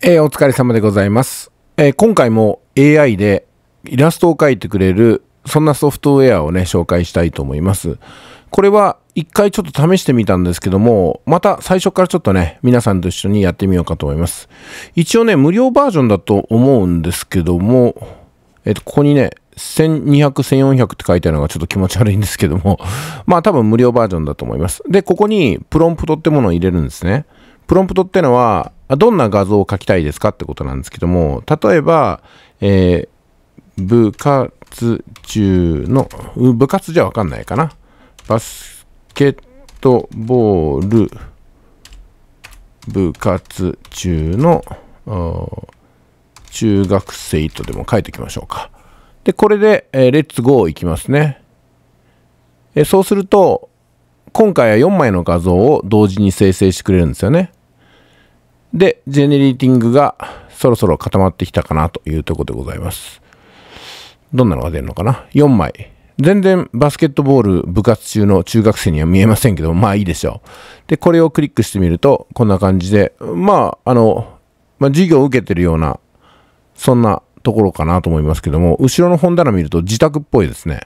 えー、お疲れ様でございます、えー、今回も AI でイラストを描いてくれるそんなソフトウェアをね紹介したいと思いますこれは一回ちょっと試してみたんですけどもまた最初からちょっとね皆さんと一緒にやってみようかと思います一応ね無料バージョンだと思うんですけどもえっ、ー、とここにね1200,1400って書いてあるのがちょっと気持ち悪いんですけども まあ多分無料バージョンだと思います。で、ここにプロンプトってものを入れるんですね。プロンプトってのは、どんな画像を描きたいですかってことなんですけども、例えば、えー、部活中の、部活じゃわかんないかな。バスケットボール部活中の中学生とでも書いておきましょうか。で、これで、えー、レッツゴーいきますね。えー、そうすると、今回は4枚の画像を同時に生成してくれるんですよね。で、ジェネリーティングがそろそろ固まってきたかなというとこでございます。どんなのが出るのかな ?4 枚。全然バスケットボール部活中の中学生には見えませんけど、まあいいでしょう。で、これをクリックしてみると、こんな感じで、まあ、あの、まあ、授業を受けてるような、そんなところかなと思いますけども、後ろの本棚見ると自宅っぽいですね。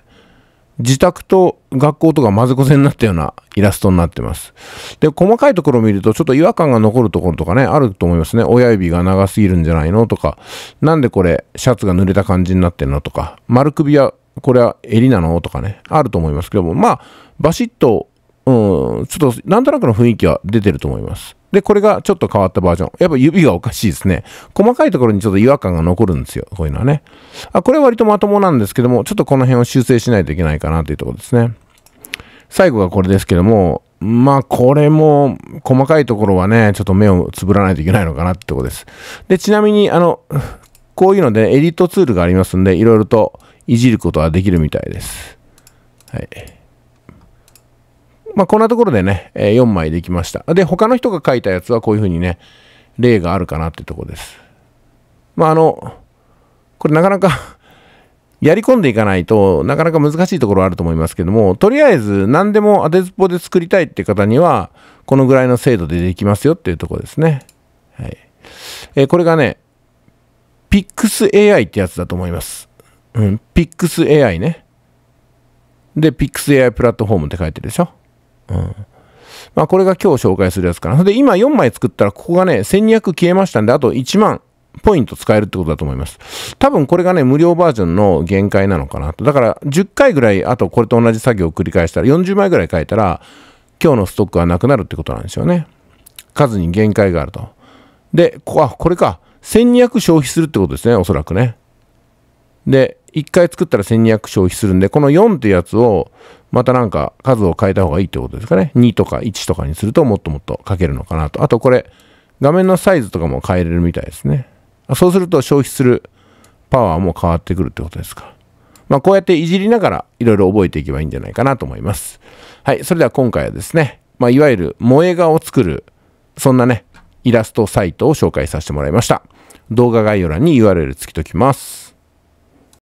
自宅と学校とかまぜこぜになったようなイラストになってます。で、細かいところを見ると、ちょっと違和感が残るところとかね、あると思いますね。親指が長すぎるんじゃないのとか、なんでこれ、シャツが濡れた感じになってんのとか、丸首は、これは襟なのとかね、あると思いますけども、まあ、バシッと、うん、ちょっと、なんとなくの雰囲気は出てると思います。で、これがちょっと変わったバージョン。やっぱ指がおかしいですね。細かいところにちょっと違和感が残るんですよ。こういうのはね。あ、これは割とまともなんですけども、ちょっとこの辺を修正しないといけないかなというところですね。最後がこれですけども、まあこれも細かいところはね、ちょっと目をつぶらないといけないのかなってとこです。で、ちなみにあの、こういうので、エディットツールがありますんで、いろいろといじることはできるみたいです。はい。まあ、こんなところでね、え4枚できました。で、他の人が書いたやつはこういうふうにね、例があるかなってとこです。まあ、あの、これなかなか やり込んでいかないとなかなか難しいところはあると思いますけども、とりあえず何でも当てずっぽで作りたいって方には、このぐらいの精度でできますよっていうとこですね。はい。えー、これがね、PixAI ってやつだと思います。うん、PixAI ね。で、PixAI プラットフォームって書いてるでしょ。まあ、これが今日紹介するやつかな。で、今4枚作ったら、ここがね、1200消えましたんで、あと1万ポイント使えるってことだと思います。多分これがね、無料バージョンの限界なのかなと。だから、10回ぐらい、あとこれと同じ作業を繰り返したら、40枚ぐらい書いたら、今日のストックはなくなるってことなんですよね。数に限界があると。で、こ、あ、これか。1200消費するってことですね、おそらくね。で、1回作ったら1200消費するんで、この4ってやつを、またなんか数を変えた方がいいってことですかね。2とか1とかにするともっともっと書けるのかなと。あとこれ、画面のサイズとかも変えれるみたいですね。そうすると消費するパワーも変わってくるってことですか。まあこうやっていじりながらいろいろ覚えていけばいいんじゃないかなと思います。はい、それでは今回はですね、まあいわゆる萌え画を作る、そんなね、イラストサイトを紹介させてもらいました。動画概要欄に URL つきときます。